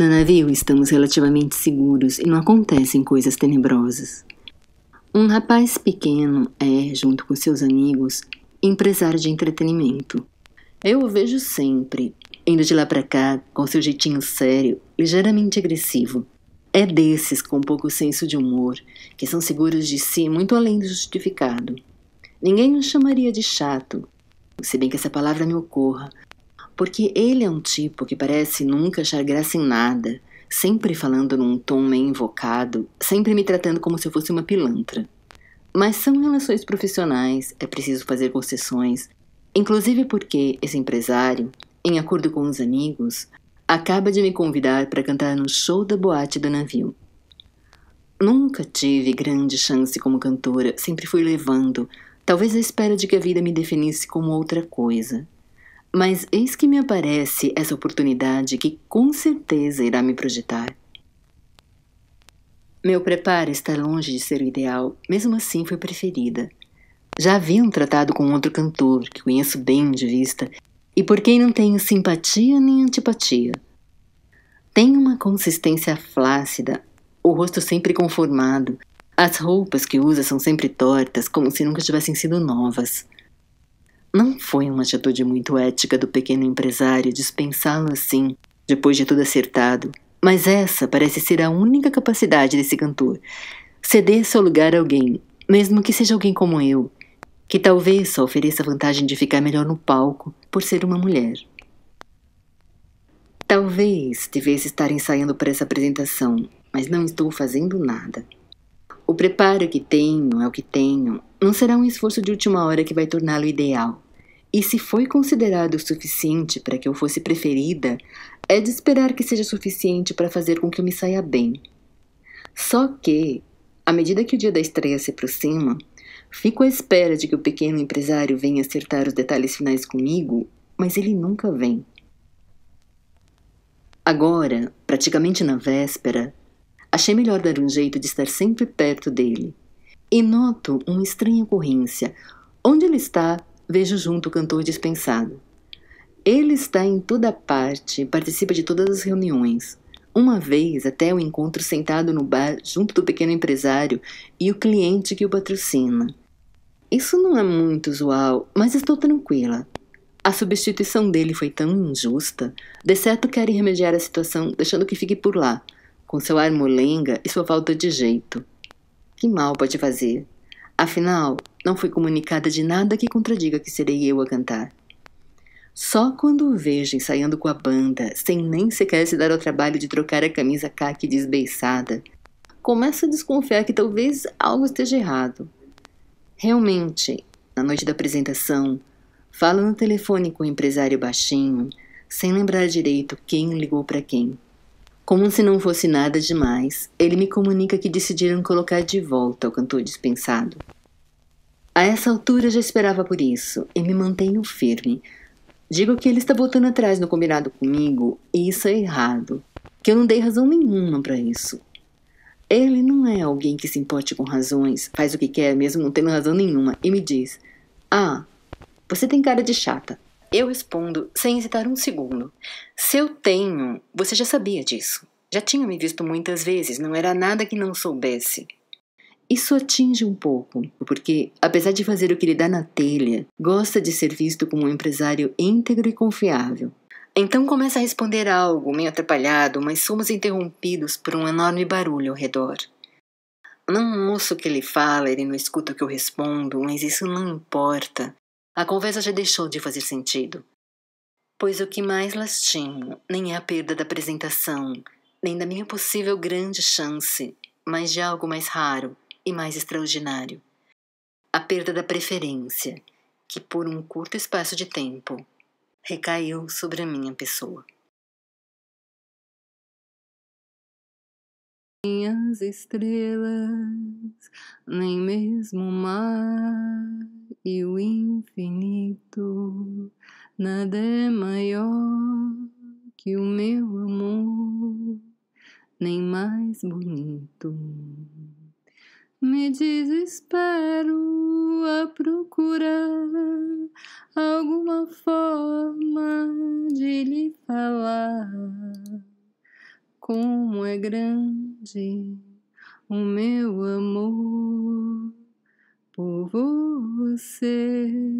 No navio estamos relativamente seguros e não acontecem coisas tenebrosas. Um rapaz pequeno é, junto com seus amigos, empresário de entretenimento. Eu o vejo sempre, indo de lá para cá, com seu jeitinho sério, ligeiramente agressivo. É desses com pouco senso de humor, que são seguros de si muito além do justificado. Ninguém o chamaria de chato, se bem que essa palavra me ocorra, porque ele é um tipo que parece nunca achar graça em nada, sempre falando num tom meio invocado, sempre me tratando como se eu fosse uma pilantra. Mas são relações profissionais, é preciso fazer concessões, inclusive porque esse empresário, em acordo com os amigos, acaba de me convidar para cantar no show da boate do navio. Nunca tive grande chance como cantora, sempre fui levando, talvez à espera de que a vida me definisse como outra coisa. Mas eis que me aparece essa oportunidade que com certeza irá me projetar. Meu preparo está longe de ser o ideal, mesmo assim foi preferida. Já havia um tratado com outro cantor, que conheço bem de vista, e por quem não tenho simpatia nem antipatia. Tem uma consistência flácida, o rosto sempre conformado, as roupas que usa são sempre tortas, como se nunca tivessem sido novas. Não foi uma atitude muito ética do pequeno empresário dispensá-lo assim, depois de tudo acertado, mas essa parece ser a única capacidade desse cantor. Ceder seu lugar a alguém, mesmo que seja alguém como eu, que talvez só ofereça a vantagem de ficar melhor no palco por ser uma mulher. Talvez devesse estar ensaiando para essa apresentação, mas não estou fazendo nada. O preparo que tenho é o que tenho. Não será um esforço de última hora que vai torná-lo ideal. E se foi considerado o suficiente para que eu fosse preferida, é de esperar que seja suficiente para fazer com que eu me saia bem. Só que, à medida que o dia da estreia se aproxima, fico à espera de que o pequeno empresário venha acertar os detalhes finais comigo, mas ele nunca vem. Agora, praticamente na véspera, Achei melhor dar um jeito de estar sempre perto dele. E noto uma estranha ocorrência. Onde ele está, vejo junto o cantor dispensado. Ele está em toda parte, participa de todas as reuniões. Uma vez até o encontro sentado no bar junto do pequeno empresário e o cliente que o patrocina. Isso não é muito usual, mas estou tranquila. A substituição dele foi tão injusta. De certo querem remediar a situação, deixando que fique por lá, com seu ar molenga e sua falta de jeito. Que mal pode fazer? Afinal, não fui comunicada de nada que contradiga que serei eu a cantar. Só quando o vejo ensaiando com a banda, sem nem sequer se dar ao trabalho de trocar a camisa caque desbeiçada, começo a desconfiar que talvez algo esteja errado. Realmente, na noite da apresentação, falo no telefone com o empresário baixinho, sem lembrar direito quem ligou para quem. Como se não fosse nada demais, ele me comunica que decidiram colocar de volta o cantor dispensado. A essa altura já esperava por isso e me mantenho firme. Digo que ele está voltando atrás no combinado comigo e isso é errado, que eu não dei razão nenhuma para isso. Ele não é alguém que se importe com razões, faz o que quer mesmo não tendo razão nenhuma e me diz: Ah, você tem cara de chata. Eu respondo sem hesitar um segundo. Se eu tenho, você já sabia disso. Já tinha me visto muitas vezes, não era nada que não soubesse. Isso atinge um pouco, porque, apesar de fazer o que lhe dá na telha, gosta de ser visto como um empresário íntegro e confiável. Então começa a responder algo, meio atrapalhado, mas somos interrompidos por um enorme barulho ao redor. Não é ouço o que ele fala, ele não escuta o que eu respondo, mas isso não importa. A conversa já deixou de fazer sentido. Pois o que mais lastimo nem é a perda da apresentação, nem da minha possível grande chance, mas de algo mais raro e mais extraordinário. A perda da preferência, que por um curto espaço de tempo recaiu sobre a minha pessoa. Nem as estrelas, nem mesmo o mar e o infinito, nada é maior que o meu amor, nem mais bonito. Me desespero a procurar alguma forma de lhe falar como é grande o meu amor por você.